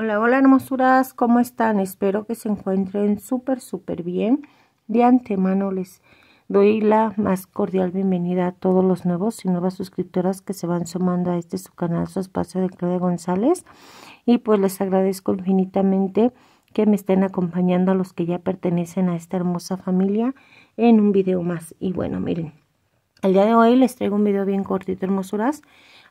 Hola, hola hermosuras, ¿cómo están? Espero que se encuentren súper, súper bien. De antemano les doy la más cordial bienvenida a todos los nuevos y nuevas suscriptoras que se van sumando a este su canal, su espacio de Claudia González. Y pues les agradezco infinitamente que me estén acompañando a los que ya pertenecen a esta hermosa familia en un video más. Y bueno, miren. El día de hoy les traigo un video bien cortito, hermosuras,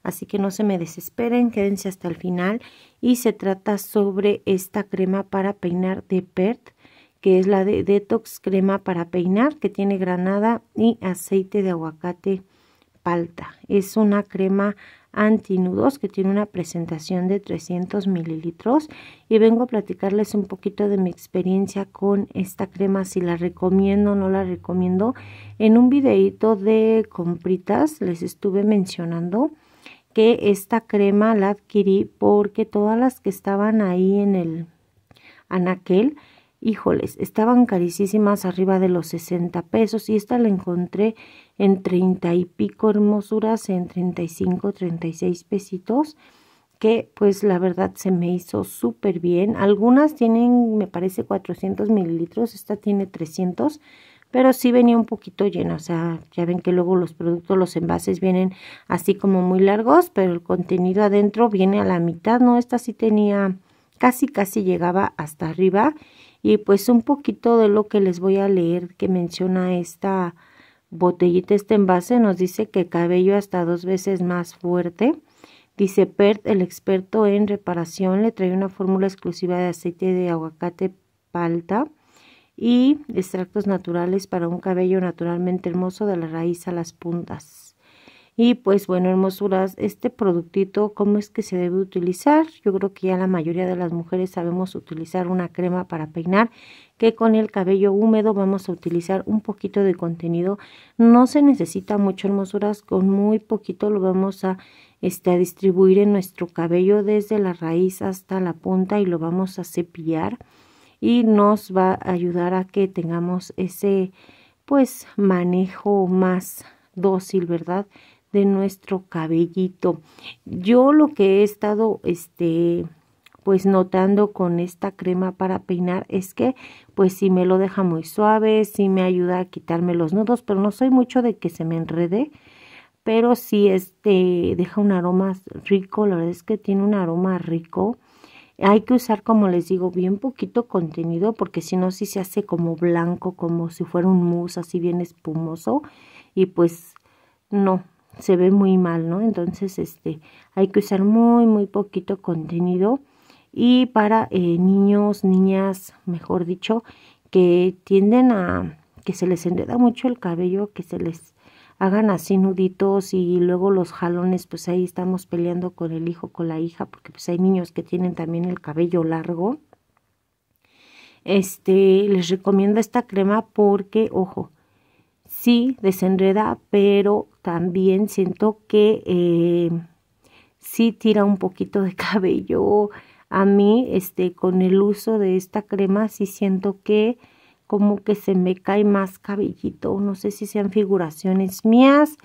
así que no se me desesperen, quédense hasta el final. Y se trata sobre esta crema para peinar de PERT, que es la de Detox Crema para Peinar, que tiene granada y aceite de aguacate palta. Es una crema antinudos que tiene una presentación de 300 mililitros y vengo a platicarles un poquito de mi experiencia con esta crema si la recomiendo o no la recomiendo en un videito de compritas les estuve mencionando que esta crema la adquirí porque todas las que estaban ahí en el anaquel Híjoles, estaban carísimas arriba de los 60 pesos y esta la encontré en 30 y pico hermosuras, en 35, 36 pesitos, que pues la verdad se me hizo súper bien. Algunas tienen, me parece, 400 mililitros, esta tiene 300 pero sí venía un poquito llena, o sea, ya ven que luego los productos, los envases vienen así como muy largos, pero el contenido adentro viene a la mitad, ¿no? Esta sí tenía casi casi llegaba hasta arriba y pues un poquito de lo que les voy a leer que menciona esta botellita, este envase, nos dice que cabello hasta dos veces más fuerte. Dice Pert, el experto en reparación, le trae una fórmula exclusiva de aceite de aguacate palta y extractos naturales para un cabello naturalmente hermoso de la raíz a las puntas. Y pues bueno, hermosuras, este productito, ¿cómo es que se debe utilizar? Yo creo que ya la mayoría de las mujeres sabemos utilizar una crema para peinar, que con el cabello húmedo vamos a utilizar un poquito de contenido. No se necesita mucho, hermosuras, con muy poquito lo vamos a, este, distribuir en nuestro cabello desde la raíz hasta la punta y lo vamos a cepillar y nos va a ayudar a que tengamos ese pues manejo más dócil, ¿verdad? de nuestro cabellito. Yo lo que he estado, este, pues notando con esta crema para peinar es que pues si me lo deja muy suave, si me ayuda a quitarme los nudos, pero no soy mucho de que se me enrede, pero si este deja un aroma rico, la verdad es que tiene un aroma rico. Hay que usar, como les digo, bien poquito contenido porque si no, sí se hace como blanco, como si fuera un mousse así bien espumoso y pues no, se ve muy mal, ¿no? Entonces, este, hay que usar muy, muy poquito contenido y para eh, niños, niñas, mejor dicho, que tienden a que se les enreda mucho el cabello, que se les hagan así nuditos y luego los jalones, pues ahí estamos peleando con el hijo, con la hija, porque pues hay niños que tienen también el cabello largo. Este, les recomiendo esta crema porque, ojo, sí desenreda, pero también siento que si eh, sí tira un poquito de cabello. A mí, este, con el uso de esta crema, sí siento que como que se me cae más cabellito. No sé si sean figuraciones mías,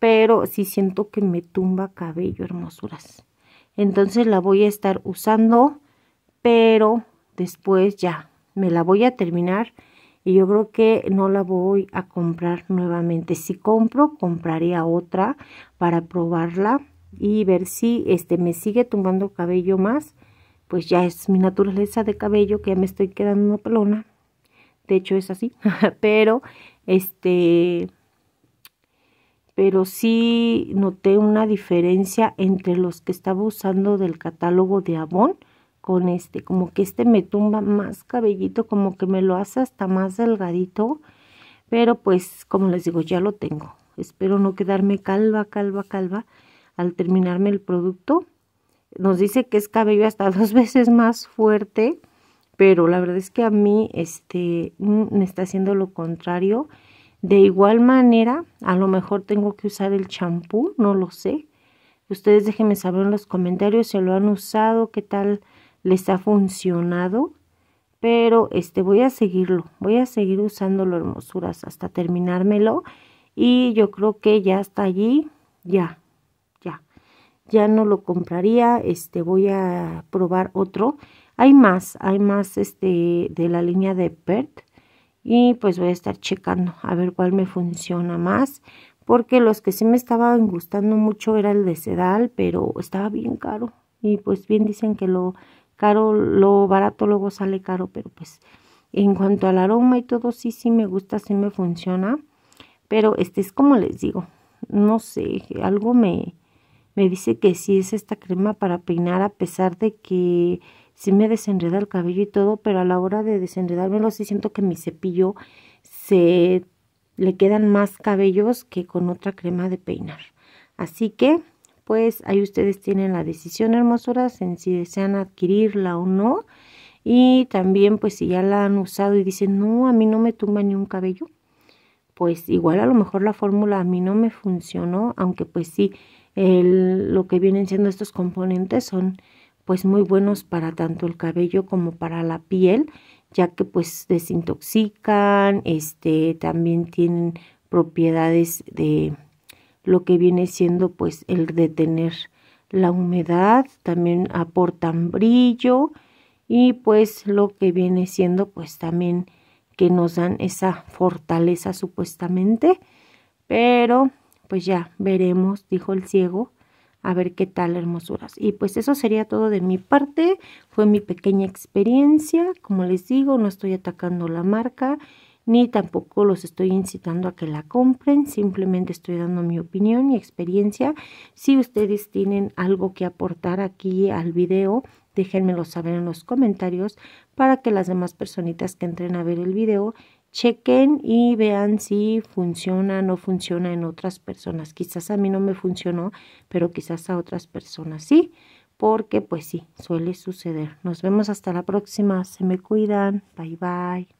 pero sí siento que me tumba cabello, hermosuras. Entonces la voy a estar usando, pero después ya me la voy a terminar y yo creo que no la voy a comprar nuevamente. Si compro, compraría otra para probarla y ver si este me sigue tumbando cabello más. Pues ya es mi naturaleza de cabello que ya me estoy quedando una pelona. De hecho es así, pero este pero sí noté una diferencia entre los que estaba usando del catálogo de Avon con este, como que este me tumba más cabellito, como que me lo hace hasta más delgadito, pero pues como les digo, ya lo tengo. Espero no quedarme calva, calva, calva al terminarme el producto. Nos dice que es cabello hasta dos veces más fuerte, pero la verdad es que a mí este, mm, me está haciendo lo contrario. De igual manera, a lo mejor tengo que usar el champú, no lo sé. Ustedes déjenme saber en los comentarios si lo han usado, qué tal les ha funcionado, pero este voy a seguirlo, voy a seguir usando usándolo hermosuras hasta terminármelo y yo creo que ya está allí, ya, ya, ya no lo compraría, este voy a probar otro, hay más, hay más este de la línea de PERT y pues voy a estar checando a ver cuál me funciona más porque los que sí me estaban gustando mucho era el de sedal, pero estaba bien caro y pues bien dicen que lo caro, lo barato luego sale caro, pero pues en cuanto al aroma y todo, sí, sí me gusta, sí me funciona. Pero este es como les digo, no sé, algo me, me dice que sí es esta crema para peinar, a pesar de que sí me desenreda el cabello y todo, pero a la hora de desenredármelo sí siento que mi cepillo se le quedan más cabellos que con otra crema de peinar. Así que pues ahí ustedes tienen la decisión, hermosuras, en si desean adquirirla o no. Y también, pues si ya la han usado y dicen, no, a mí no me tumba ni un cabello, pues igual a lo mejor la fórmula a mí no me funcionó, aunque pues sí, lo que vienen siendo estos componentes son pues muy buenos para tanto el cabello como para la piel, ya que pues desintoxican, este, también tienen propiedades de lo que viene siendo pues el detener la humedad, también aportan brillo y pues lo que viene siendo pues también que nos dan esa fortaleza supuestamente, pero pues ya veremos, dijo el ciego, a ver qué tal hermosuras. Y pues eso sería todo de mi parte, fue mi pequeña experiencia, como les digo, no estoy atacando la marca ni tampoco los estoy incitando a que la compren, simplemente estoy dando mi opinión, y experiencia. Si ustedes tienen algo que aportar aquí al video, déjenmelo saber en los comentarios para que las demás personitas que entren a ver el video chequen y vean si funciona o no funciona en otras personas. Quizás a mí no me funcionó, pero quizás a otras personas sí, porque pues sí, suele suceder. Nos vemos hasta la próxima. Se me cuidan. Bye bye.